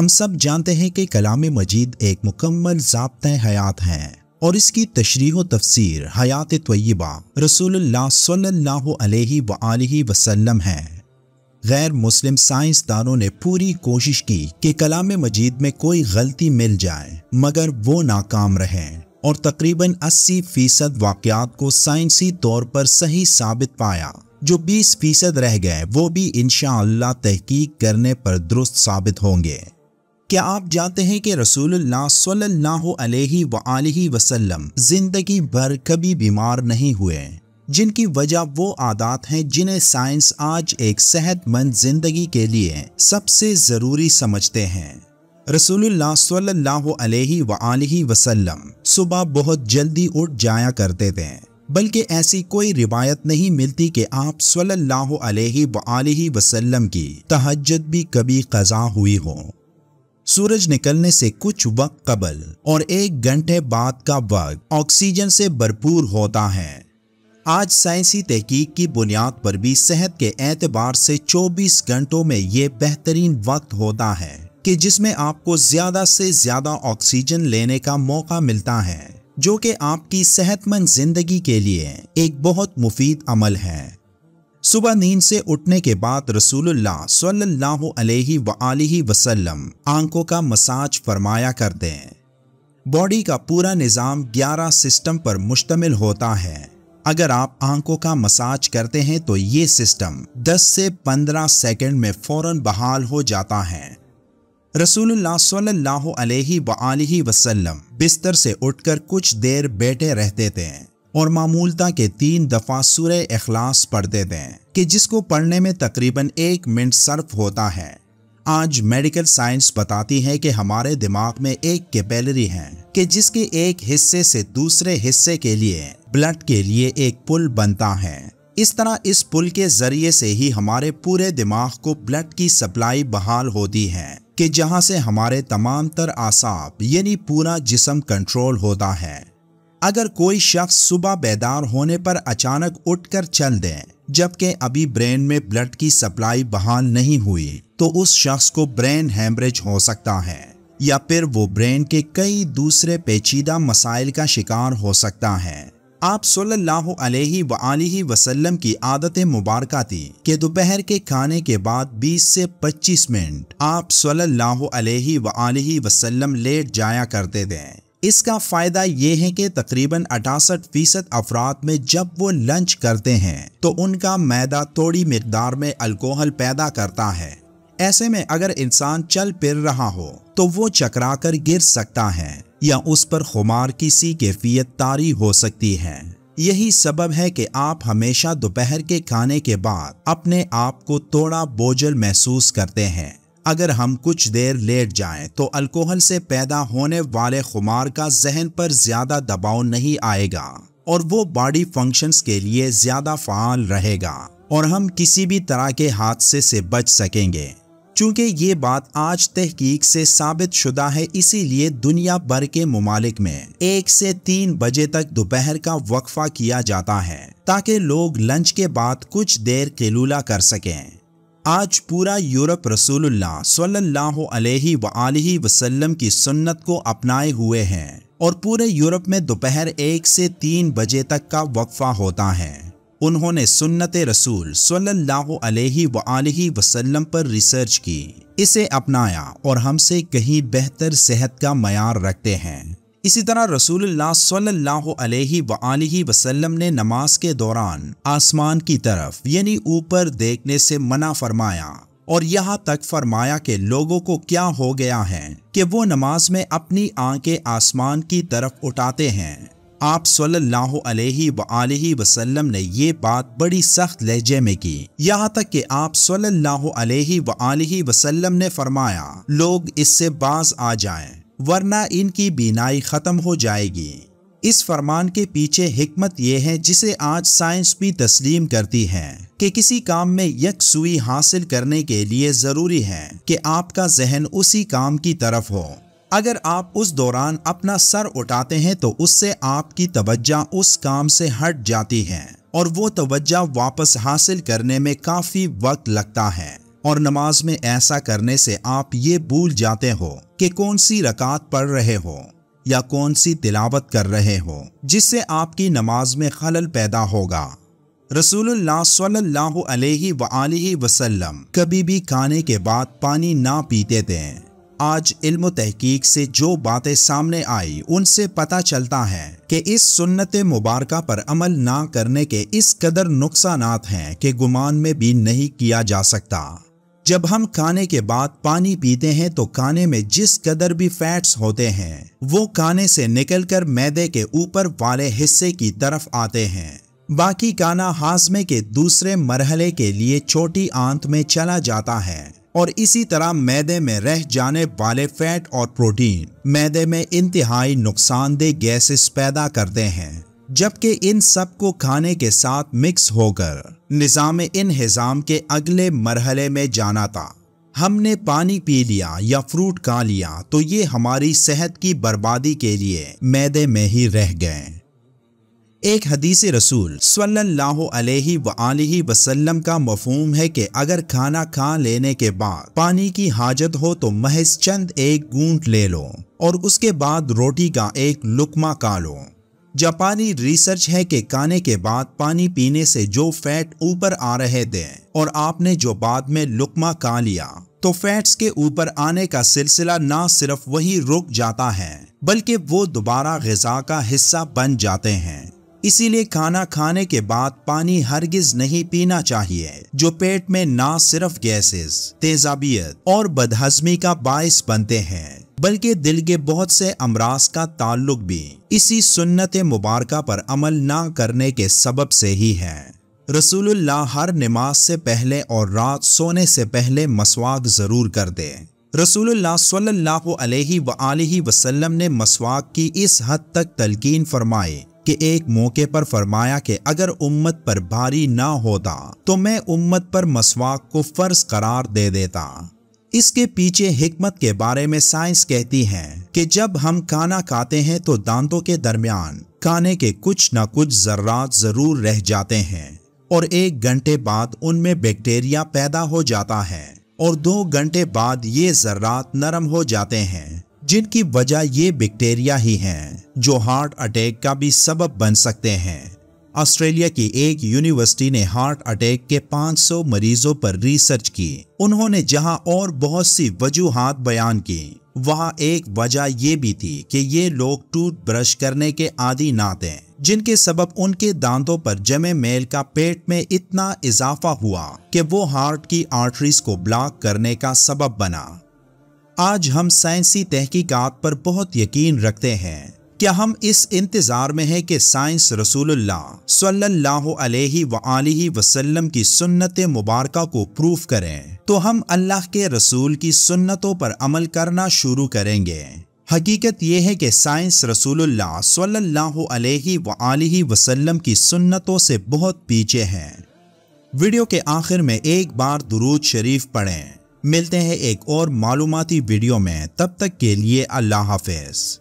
हम सब जानते हैं कि कलाम मजीद एक मुकम्मल जबत हयात हैं और इसकी तशरी तफसर हयात तय्यबा रसूलुल्लाह वसलम है गैर मुस्लिम साइंसदानों ने पूरी कोशिश की कि कलाम मजीद में कोई गलती मिल जाए मगर वो नाकाम रहे और तकरीबन 80 फीसद वाक़ात को साइंसी तौर पर सही साबित पाया जो 20 फीसद रह गए वो भी इन तहकीक करने पर दुरुस्त साबित होंगे क्या आप जानते हैं कि रसूलुल्लाह सल्लल्लाहु वसल्लम ज़िंदगी भर कभी बीमार नहीं हुए जिनकी वजह वो आदात हैं जिन्हें साइंस आज एक सेहतमंद ज़िंदगी के लिए सबसे ज़रूरी समझते हैं रसूलुल्लाह सल्ला अलैहि वसल्लम सुबह बहुत जल्दी उठ जाया करते थे बल्कि ऐसी कोई रिवायत नहीं मिलती कि आप सल्लल्लाहु अलैहि वसल्लम की तहजद भी कभी कज़ा हुई हो सूरज निकलने से कुछ वक्त कबल और एक घंटे बाद का वक्त ऑक्सीजन से भरपूर होता है आज साइंसी तहकीक की बुनियाद पर भी सेहत के एतबार से 24 घंटों में ये बेहतरीन वक्त होता है कि जिसमें आपको ज़्यादा से ज़्यादा ऑक्सीजन लेने का मौका मिलता है जो कि आपकी सेहतमंद ज़िंदगी के लिए एक बहुत मुफीद अमल है सुबह नींद से उठने के बाद रसूलुल्लाह सल्लल्लाहु अलैहि वआलैहि वसल्लम आंखों का मसाज फरमाया करते हैं बॉडी का पूरा निज़ाम 11 सिस्टम पर मुश्तमिल होता है अगर आप आंखों का मसाज करते हैं तो ये सिस्टम 10 से 15 सेकंड में फौरन बहाल हो जाता है रसूलुल्लाह सल्लल्लाहु अलैहि वसल्लम बिस्तर से उठकर कुछ देर बैठे रहते थे और मामूलता के तीन दफ़ा सुर अखलास पढ़ देते दें कि जिसको पढ़ने में तकरीबन एक मिनट सर्फ होता है आज मेडिकल साइंस बताती है कि हमारे दिमाग में एक कैपेलरी है कि जिसके एक हिस्से से दूसरे हिस्से के लिए ब्लड के लिए एक पुल बनता है इस तरह इस पुल के जरिए से ही हमारे पूरे दिमाग को ब्लड की सप्लाई बहाल होती है कि जहां से हमारे तमाम तर आसाब यानी पूरा जिसम कंट्रोल होता है अगर कोई शख्स सुबह बेदार होने पर अचानक उठकर चल दें जबकि अभी ब्रेन में ब्लड की सप्लाई बहाल नहीं हुई तो उस शख्स को ब्रेन हेमरेज हो सकता है या फिर वो ब्रेन के कई दूसरे पेचीदा मसाइल का शिकार हो सकता है आप सल्लल्लाहु अलैहि सल्ला वसल्लम की आदत मुबारक थी कि दोपहर के खाने के बाद 20 से 25 मिनट आप सल्लल्लाहु अलैहि सल्ला वसल्लम लेट जाया करते थे इसका फ़ायदा ये है कि तकरीबन अठासठ फीसद अफराद में जब वो लंच करते हैं तो उनका मैदा थोड़ी मकदार में अल्कोहल पैदा करता है ऐसे में अगर इंसान चल फिर रहा हो तो वो चकरा कर गिर सकता है या उस पर खुमार किसी सी कैफियत तारी हो सकती है यही सबब है कि आप हमेशा दोपहर के खाने के बाद अपने आप को थोड़ा बोझल महसूस करते हैं अगर हम कुछ देर लेट जाएं तो अल्कोहल से पैदा होने वाले खुमार का जहन पर ज़्यादा दबाव नहीं आएगा और वो बॉडी फंक्शंस के लिए ज़्यादा फ़ाल रहेगा और हम किसी भी तरह के हादसे से बच सकेंगे चूँकि ये बात आज तहकीक से साबित शुदा है इसीलिए दुनिया भर के ममालिक में एक से तीन बजे तक दोपहर का वक्फा किया जाता है ताकि लोग लंच के बाद कुछ देर किलूला कर सकें आज पूरा यूरोप रसूलुल्लाह सल्लल्लाहु अलैहि वआलैहि वसल्लम की सुन्नत को अपनाए हुए हैं और पूरे यूरोप में दोपहर एक से तीन बजे तक का वक्फा होता है उन्होंने सुन्नत रसूल सल्लल्लाहु अलैहि वआलैहि वसल्लम पर रिसर्च की इसे अपनाया और हमसे कहीं बेहतर सेहत का मैार रखते हैं इसी तरह रसूल वसल्लम ने नमाज के दौरान आसमान की तरफ यानी ऊपर देखने से मना फरमाया और यहाँ तक फरमाया कि लोगों को क्या हो गया है कि वो नमाज में अपनी आंखें आसमान की तरफ उठाते हैं आप सल्लल्लाहु अलैहि वआलैहि वसल्लम ने ये बात बड़ी सख्त लहजे में की यहाँ तक कि आप सल्लल्लाहु अलैहि वआलैहि वसल्लम ने फरमाया लोग इससे बाज आ जाएं वरना इनकी बीनाई ख़त्म हो जाएगी इस फरमान के पीछे हिकमत यह है जिसे आज साइंस भी तस्लीम करती है कि किसी काम में यकसुई हासिल करने के लिए ज़रूरी है कि आपका जहन उसी काम की तरफ हो अगर आप उस दौरान अपना सर उठाते हैं तो उससे आपकी तवज्जा उस काम से हट जाती है और वो तवज्जा वापस हासिल करने में काफ़ी वक्त लगता है और नमाज में ऐसा करने से आप ये भूल जाते हो कि कौन सी रकात पढ़ रहे हो या कौन सी तिलावत कर रहे हो जिससे आपकी नमाज में खलल पैदा होगा रसूलुल्लाह सल्लल्लाहु अलैहि वसल्लम कभी भी खाने के बाद पानी ना पीते थे आज इल्म तहकीक से जो बातें सामने आई उनसे पता चलता है कि इस सुन्नत मुबारक पर अमल ना करने के इस कदर नुकसान हैं कि गुमान में भी नहीं किया जा सकता जब हम खाने के बाद पानी पीते हैं तो खाने में जिस कदर भी फैट्स होते हैं वो खाने से निकलकर मैदे के ऊपर वाले हिस्से की तरफ आते हैं बाकी खाना हाजमे के दूसरे मरहले के लिए छोटी आंत में चला जाता है और इसी तरह मैदे में रह जाने वाले फैट और प्रोटीन मैदे में इंतहाई नुकसानदेह गैसेस पैदा करते हैं जबकि इन सब को खाने के साथ मिक्स होकर निज़ाम इनहज़ाम के अगले मरहले में जाना था हमने पानी पी लिया या फ्रूट खा लिया तो ये हमारी सेहत की बर्बादी के लिए मैदे में ही रह गए एक हदीस रसूल सल्लल्लाहु अलैहि सल्ला वसल्लम का मफहम है कि अगर खाना खा लेने के बाद पानी की हाजत हो तो महज चंद एक गूंट ले लो और उसके बाद रोटी का एक लुकमा खा लो जापानी रिसर्च है कि खाने के बाद पानी पीने से जो फैट ऊपर आ रहे थे और आपने जो बाद में लुकमा खा लिया तो फैट्स के ऊपर आने का सिलसिला ना सिर्फ वही रुक जाता है बल्कि वो दोबारा गजा का हिस्सा बन जाते हैं इसीलिए खाना खाने के बाद पानी हरगिज नहीं पीना चाहिए जो पेट में ना सिर्फ गैसेस तेजाबियत और बदहजमी का बायस बनते हैं बल्कि दिल के बहुत से अमराज का ताल्लुक भी इसी सुन्नत मुबारक पर अमल ना करने के सबब से ही है रसूलुल्लाह हर नमाज से पहले और रात सोने से पहले मसवाक ज़रूर कर दे रसूलुल्लाह सल्लल्लाहु अलैहि वसल्लम वसल्लम ने मसवाक की इस हद तक तलकीन फरमाई कि एक मौके पर फरमाया कि अगर उम्मत पर भारी ना होता तो मैं उम्मत पर मसवाक को फ़र्ज करार दे देता इसके पीछे हिकमत के बारे में साइंस कहती है कि जब हम खाना खाते हैं तो दांतों के दरमियान खाने के कुछ न कुछ जर्रात जरूर रह जाते हैं और एक घंटे बाद उनमें बैक्टीरिया पैदा हो जाता है और दो घंटे बाद ये जर्रात नरम हो जाते हैं जिनकी वजह ये बैक्टीरिया ही हैं जो हार्ट अटैक का भी सबब बन सकते हैं ऑस्ट्रेलिया की एक यूनिवर्सिटी ने हार्ट अटैक के 500 मरीजों पर रिसर्च की उन्होंने जहां और बहुत सी वजूहत बयान की वहाँ एक वजह ये भी थी कि ये लोग टूथ ब्रश करने के आदि ना थे जिनके सबब उनके दांतों पर जमे मेल का पेट में इतना इजाफा हुआ कि वो हार्ट की आर्टरीज को ब्लॉक करने का सबब बना आज हम साइंसी तहकीकात पर बहुत यकीन रखते हैं क्या हम इस इंतज़ार में हैं कि साइंस रसूलुल्लाह सल्लल्लाहु अलैहि वसल्लम की सुन्नत मुबारक को प्रूफ करें तो हम अल्लाह के रसूल की सुन्नतों पर अमल करना शुरू करेंगे हकीकत यह है कि साइंस रसूलुल्लाह सल्लल्लाहु अलैहि वसल्लम की सुन्नतों से बहुत पीछे हैं वीडियो के आखिर में एक बार दुरूद शरीफ पढ़ें मिलते हैं एक और मालूमती वीडियो में तब तक के लिए अल्लाह हाफिज़